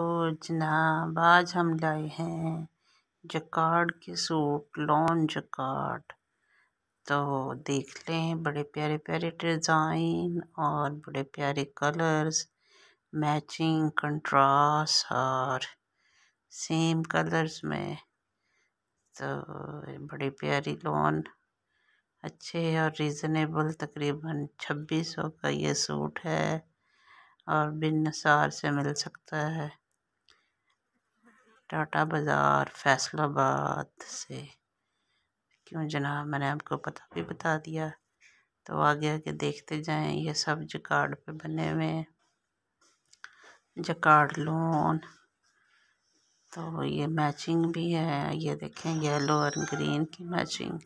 जनाबाज हम लाए हैं जकार्ड के सूट लॉन जकार्ड तो देख लें बड़े प्यारे प्यारे डिज़ाइन और बड़े प्यारे कलर्स मैचिंग कंट्रास्ट और सेम कलर्स में तो बड़ी प्यारी लॉन अच्छे और रीज़नेबल तकरीबन छब्बीस सौ का ये सूट है और बिन से मिल सकता है टाटा बाज़ार फैसलाबाद से क्यों जनाब मैंने आपको पता भी बता दिया तो आगे आगे देखते जाएं ये सब जकार्ड पे बने हुए हैं जकार्ड लोन तो ये मैचिंग भी है ये देखें येलो और ग्रीन की matching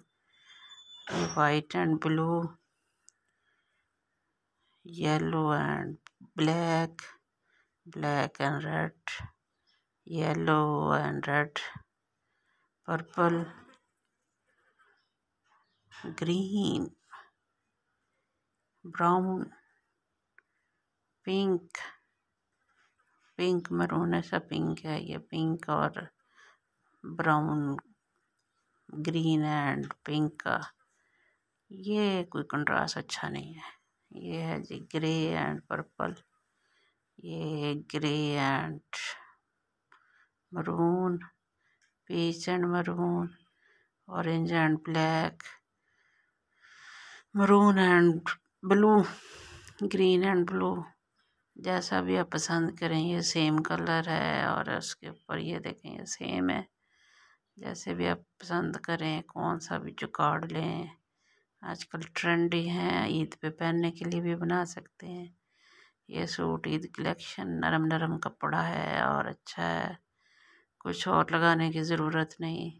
white and blue yellow and black black and red yellow and red purple green brown pink pink maroon ऐसा पिंक है ये पिंक और ब्राउन ग्रीन एंड पिंक का ये कोई कंट्रास्ट अच्छा नहीं है ये है जी ग्रे एंड पर्पल ये grey and maroon peach and maroon orange and black maroon and blue green and blue जैसा भी आप पसंद करें ये सेम कलर है और उसके ऊपर ये देखें ये सेम है जैसे भी आप पसंद करें कौन सा भी जो कार्ड लें आजकल ट्रेंडी हैं ईद पे पहनने के लिए भी बना सकते हैं ये सूट ईद कलेक्शन नरम नरम कपड़ा है और अच्छा है कुछ और लगाने की ज़रूरत नहीं